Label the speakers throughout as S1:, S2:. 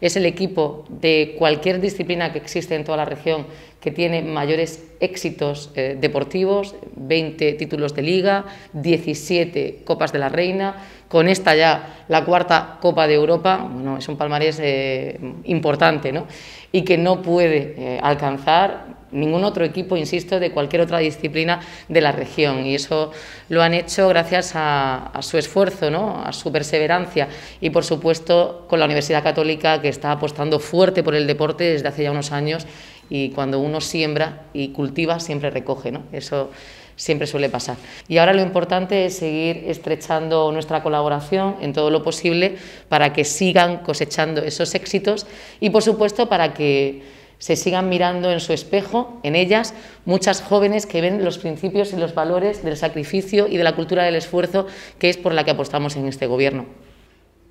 S1: Es el equipo de cualquier disciplina que existe en toda la región que tiene mayores éxitos eh, deportivos, 20 títulos de liga, 17 Copas de la Reina, con esta ya la cuarta Copa de Europa, bueno, es un palmarés eh, importante, ¿no? Y que no puede eh, alcanzar ningún otro equipo, insisto, de cualquier otra disciplina de la región. Y eso lo han hecho gracias a, su esfuerzo, ¿no? a su perseverancia y, por supuesto, con la Universidad Católica que está apostando fuerte por el deporte desde hace ya unos años y cuando uno siembra y cultiva, siempre recoge. ¿no? Eso siempre suele pasar. Y ahora lo importante es seguir estrechando nuestra colaboración en todo lo posible para que sigan cosechando esos éxitos y, por supuesto, para que se sigan mirando en su espejo, en ellas, muchas jóvenes que ven los principios y los valores del sacrificio y de la cultura del esfuerzo que es por la que apostamos en este Gobierno.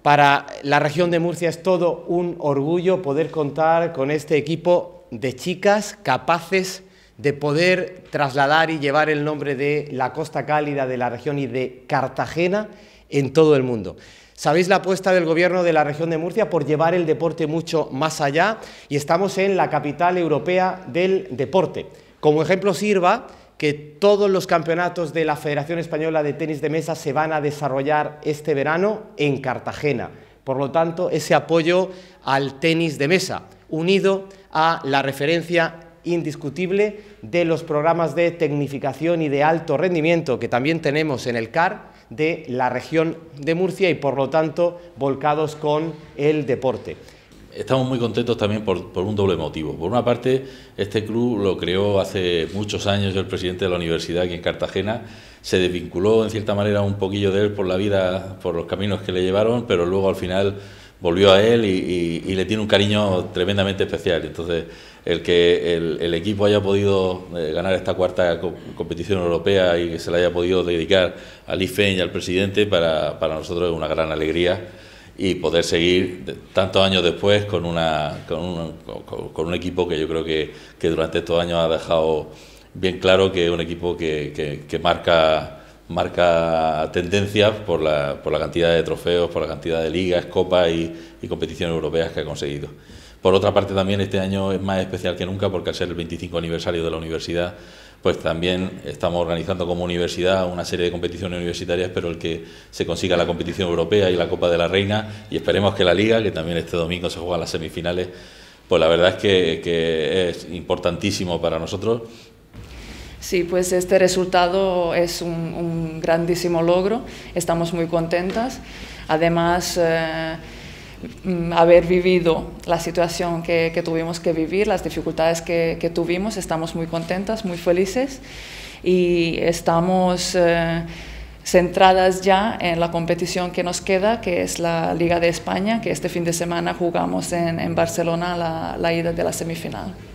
S1: Para la región de Murcia es todo
S2: un orgullo poder contar con este equipo de chicas capaces de poder trasladar y llevar el nombre de la Costa Cálida de la región y de Cartagena en todo el mundo. Sabéis la apuesta del gobierno de la región de Murcia por llevar el deporte mucho más allá y estamos en la capital europea del deporte. Como ejemplo sirva que todos los campeonatos de la Federación Española de Tenis de Mesa se van a desarrollar este verano en Cartagena. Por lo tanto, ese apoyo al tenis de mesa, unido a la referencia indiscutible de los programas de tecnificación y de alto rendimiento que también tenemos en el CAR, de la región de Murcia y por lo tanto volcados con el deporte.
S3: Estamos muy contentos también por, un doble motivo. Por una parte, este club lo creó hace muchos años el presidente de la universidad aquí en Cartagena. Se desvinculó en cierta manera un poquillo de él por la vida, por los caminos que le llevaron, pero luego al final volvió a él y, le tiene un cariño tremendamente especial. Entonces, el que el, equipo haya podido eh, ganar esta cuarta competición europea y que se la haya podido dedicar al IFEN y al presidente, para, nosotros es una gran alegría y poder seguir tantos años después con, un, equipo que yo creo que, durante estos años ha dejado bien claro que es un equipo que, marca marca tendencias por la, cantidad de trofeos, por la cantidad de ligas, copas y competiciones europeas que ha conseguido. Por otra parte, también este año es más especial que nunca porque al ser el 25 aniversario de la universidad, pues también estamos organizando como universidad una serie de competiciones universitarias, pero el que se consiga la competición europea y la Copa de la Reina, y esperemos que la Liga, que también este domingo se juega las semifinales, pues la verdad es que, es importantísimo para nosotros
S4: Sí, pues este resultado es un, grandísimo logro, estamos muy contentas. Además, eh, Mm, haber vivido la situación que, tuvimos que vivir, las dificultades que, tuvimos. Estamos muy contentas, muy felices y estamos eh, centradas ya en la competición que nos queda, que es la Liga de España, que este fin de semana jugamos en, Barcelona la ida de la semifinal.